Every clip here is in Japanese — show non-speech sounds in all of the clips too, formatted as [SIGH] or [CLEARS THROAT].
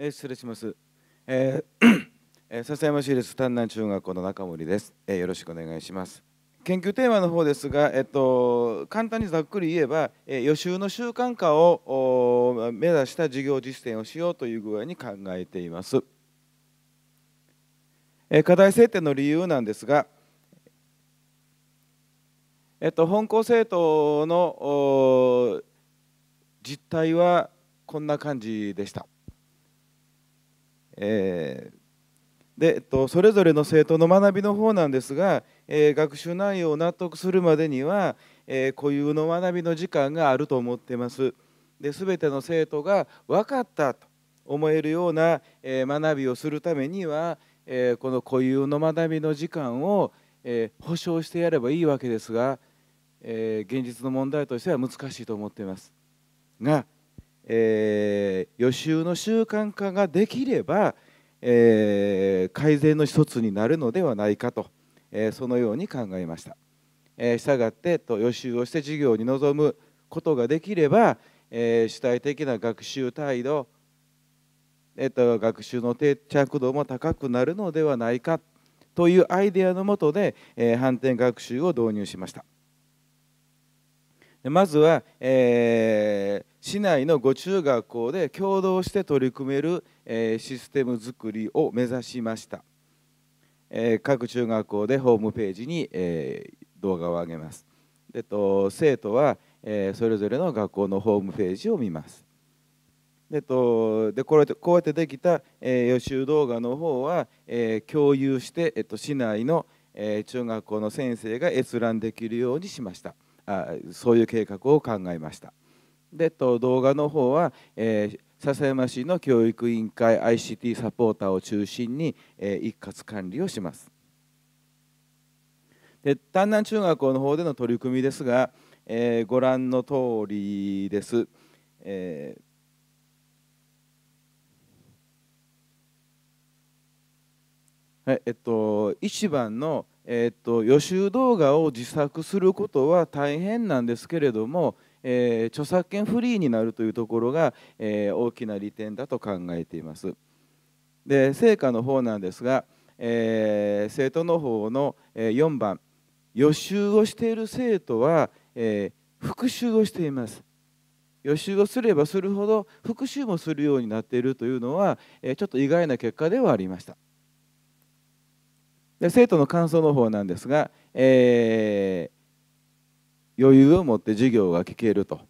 えー、失礼します。えー [CLEARS THROAT] 笹山市立丹南中学校の中森です、えー、よろしくお願いします。研究テーマの方ですが、えっと、簡単にざっくり言えば、えー、予習の習慣化を目指した授業実践をしようという具合に考えています。えー、課題設定の理由なんですが、えっと、本校生徒の実態はこんな感じでした。えー、で、えっと、それぞれの生徒の学びの方なんですが、えー、学習内容を納得するまでには、えー、固有の学びの時間があると思ってます。で全ての生徒が分かったと思えるような、え学びをするためには、えこの固有の学びの時間を、え保証してやればいいわけですが、え現実の問題としては難しいと思っています。がえー、予習の習慣化ができれば、えー、改善の一つになるのではないかと、えー、そのように考えました。えー、したがってと予習をして授業に臨むことができれば、えー、主体的な学習態度、えー、と学習の定着度も高くなるのではないかというアイデアのもとで、え反転学習を導入しました。まずは、えー、市内のご中学校で共同して取り組める、えー、システムづくりを目指しました、えー、各中学校でホームページに、え動画を上げますでと生徒は、えそれぞれの学校のホームページを見ますでとでこれこうやってできた、え予習動画の方は、え共有して、えー、と市内の、え中学校の先生が閲覧できるようにしました。あそういう計画を考えましたでと動画の方は、えー、笹山市の教育委員会 ICT サポーターを中心に、え一括管理をしますで丹南中学校の方での取り組みですが、えー、ご覧の通りです、えーはいえっと、1番のえー、っと予習動画を自作することは大変なんですけれども、えー、著作権フリーになるというところが、えー、大きな利点だと考えています。で成果の方なんですが、えー、生徒の方の4番予習をしている生徒は、え復習をしています。予習をすればするほど復習もするようになっているというのは、えちょっと意外な結果ではありました。で生徒の感想の方なんですが、えー、余裕を持って授業が聞けると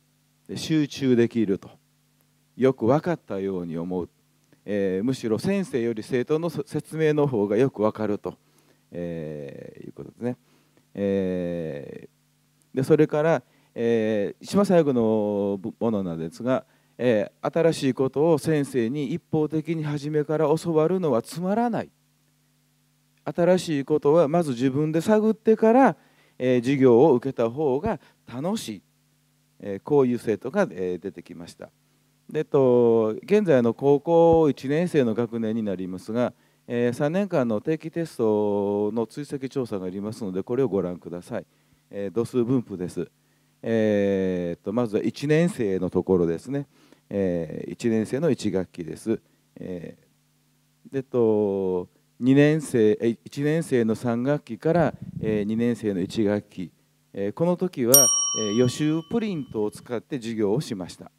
集中できるとよく分かったように思う、えー、むしろ先生より生徒の説明の方がよく分かると、えー、いうことですね。えー、でそれから、えー、島最後のものなんですが、えー、新しいことを先生に一方的に初めから教わるのはつまらない新しいことはまず自分で探ってから、え授業を受けた方が楽しい、えこういう生徒が、え出てきましたでと現在の高校1年生の学年になりますが、え3年間の定期テストの追跡調査がありますのでこれをご覧ください、え度数分布です、えー、とまずは1年生のところですね、え1年生の1学期です、えー、でと2年生1年生の3学期から2年生の1学期この時は予習プリントを使って授業をしました。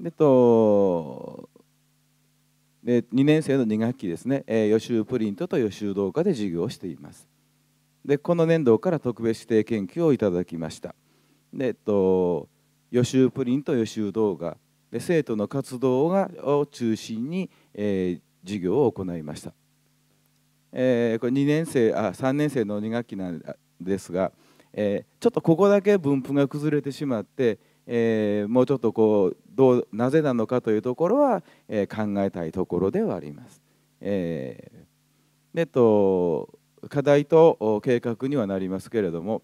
でとで2年生の2学期ですね、え予習プリントと予習動画で授業をしています。でこの年度から特別指定研究をいただきました。でと予習プリント予習動画で生徒の活動がを中心に、えー、授業を行いました、えー、これ2年生あ3年生の2学期なんですが、えー、ちょっとここだけ分布が崩れてしまって、えー、もうちょっとこうどうなぜなのかというところは、えー、考えたいところではあります。えー、でと課題と計画にはなりますけれども、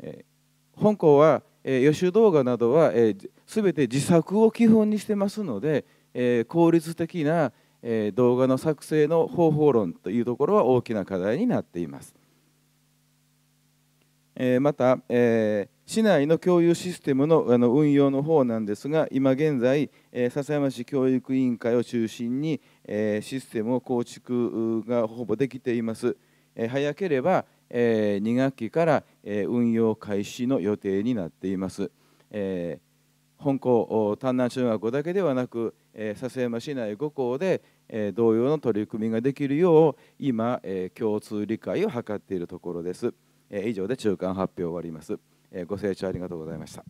えー、本校は、えー、予習動画などは、えー、全て自作を基本にしてますので、えー、効率的な、え動画の作成の方法論というところは大きな課題になっています。えまた、え市内の共有システムのあの運用の方なんですが今現在、え笹山市教育委員会を中心に、えシステムを構築がほぼできています。え早ければ、え2学期から、え運用開始の予定になっています。えー本校丹南中学校だけではなく笹山市内5校で同様の取り組みができるよう今共通理解を図っているところです以上で中間発表を終わりますご清聴ありがとうございました